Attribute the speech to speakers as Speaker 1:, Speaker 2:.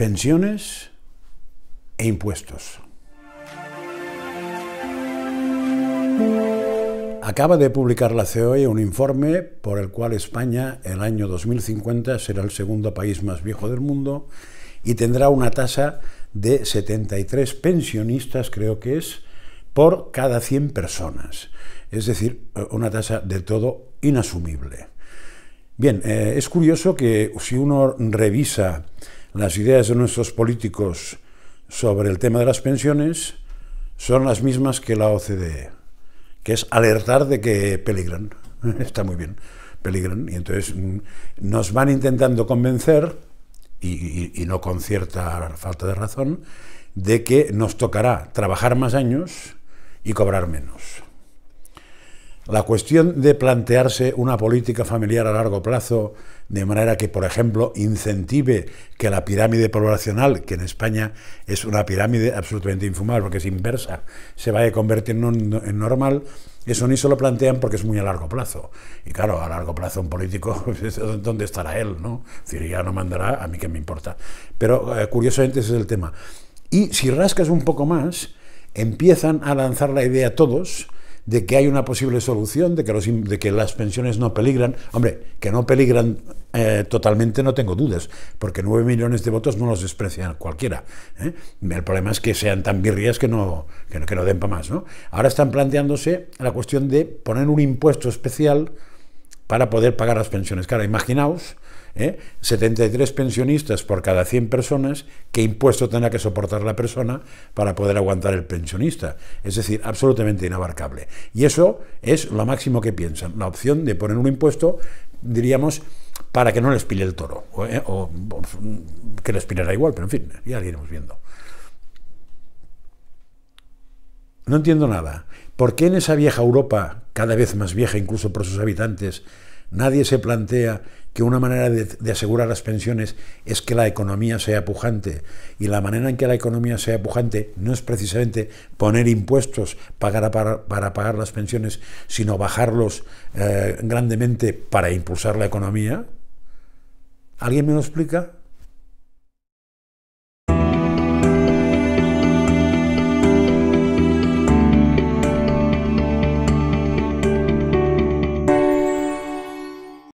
Speaker 1: pensiones e impuestos. Acaba de publicar la COE un informe por el cual España el año 2050 será el segundo país más viejo del mundo y tendrá una tasa de 73 pensionistas, creo que es, por cada 100 personas. Es decir, una tasa de todo inasumible. Bien, eh, es curioso que si uno revisa las ideas de nuestros políticos sobre el tema de las pensiones son las mismas que la OCDE, que es alertar de que peligran. Está muy bien, peligran. Y entonces mm, nos van intentando convencer, y, y no con cierta falta de razón, de que nos tocará trabajar más años y cobrar menos. La cuestión de plantearse una política familiar a largo plazo, de manera que, por ejemplo, incentive que la pirámide poblacional, que en España es una pirámide absolutamente infumable porque es inversa, se vaya a convertir en, normal, eso ni se lo plantean porque es muy a largo plazo. Y claro, a largo plazo un político, pues, ¿dónde estará él? ¿no? Es decir, ya no mandará, a mí qué me importa. Pero eh, curiosamente ese es el tema. Y si rascas un poco más, empiezan a lanzar la idea todos, de que hay una posible solución, de que, de que las pensiones no peligran. Hombre, que no peligran eh, totalmente no tengo dudas, porque nueve millones de votos no los desprecian cualquiera. ¿eh? El problema es que sean tan birrías que no, que no, que no den para más. Ahora están planteándose la cuestión de poner un impuesto especial para poder pagar las pensiones. Claro, imaginaos 73 ¿eh? pensionistas por cada 100 personas, qué impuesto tendrá que soportar la persona para poder aguantar el pensionista. Es decir, absolutamente inabarcable. Y eso es lo máximo que piensan, la opción de poner un impuesto, diríamos, para que no les pille el toro, o, ¿eh? que les la igual, pero en fin, ya lo iremos viendo. No entiendo nada. ¿Por qué en esa vieja Europa cada vez más vieja incluso por sus habitantes, nadie se plantea que una manera de, asegurar las pensiones es que la economía sea pujante. Y la manera en que la economía sea pujante no es precisamente poner impuestos para, pagar las pensiones, sino bajarlos eh, grandemente para impulsar la economía. ¿Alguien me lo explica?